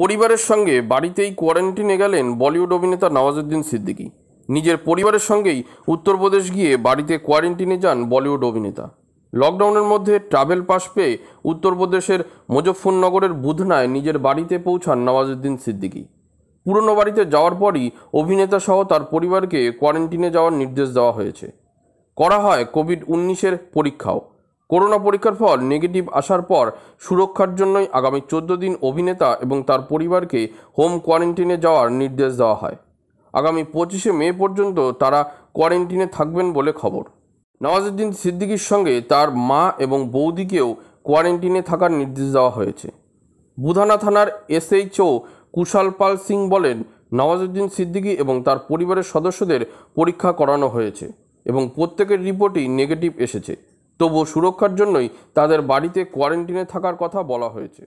পরিবারের সঙ্গে বাড়িতেই কোয়ারেন্টিনে গেলেন বলিউড অভিনেতা নওয়াজুদ্দিন সিদ্দিকী নিজের পরিবারের সঙ্গেই উত্তরপ্রদেশ গিয়ে বাড়িতে কোয়ারেন্টিনে যান বলিউড অভিনেতা লকডাউনের মধ্যে ট্রাভেল পাস পেয়ে উত্তরপ্রদেশের মুজফ্ফরনগরের বুধনায় নিজের বাড়িতে পৌঁছান নওয়াজুদ্দিন সিদ্দিকী পুরনো বাড়িতে যাওয়ার পরই অভিনেতা সহ তার পরিবারকে কোয়ারেন্টিনে যাওয়ার নির্দেশ দেওয়া হয়েছে করা হয় কোভিড উনিশের পরীক্ষাও করোনা পরীক্ষার ফল নেগেটিভ আসার পর সুরক্ষার জন্যই আগামী চোদ্দ দিন অভিনেতা এবং তার পরিবারকে হোম কোয়ারেন্টিনে যাওয়ার নির্দেশ দেওয়া হয় আগামী পঁচিশে মে পর্যন্ত তারা কোয়ারেন্টিনে থাকবেন বলে খবর নওয়াজুদ্দিন সিদ্দিকির সঙ্গে তার মা এবং বৌদিকেও কোয়ারেন্টিনে থাকার নির্দেশ দেওয়া হয়েছে বুধানা থানার এসএইচও কুশাল পাল সিং বলেন নওয়াজুদ্দিন সিদ্দিকি এবং তার পরিবারের সদস্যদের পরীক্ষা করানো হয়েছে এবং প্রত্যেকের রিপোর্টই নেগেটিভ এসেছে তবুও সুরক্ষার জন্যই তাদের বাড়িতে কোয়ারেন্টিনে থাকার কথা বলা হয়েছে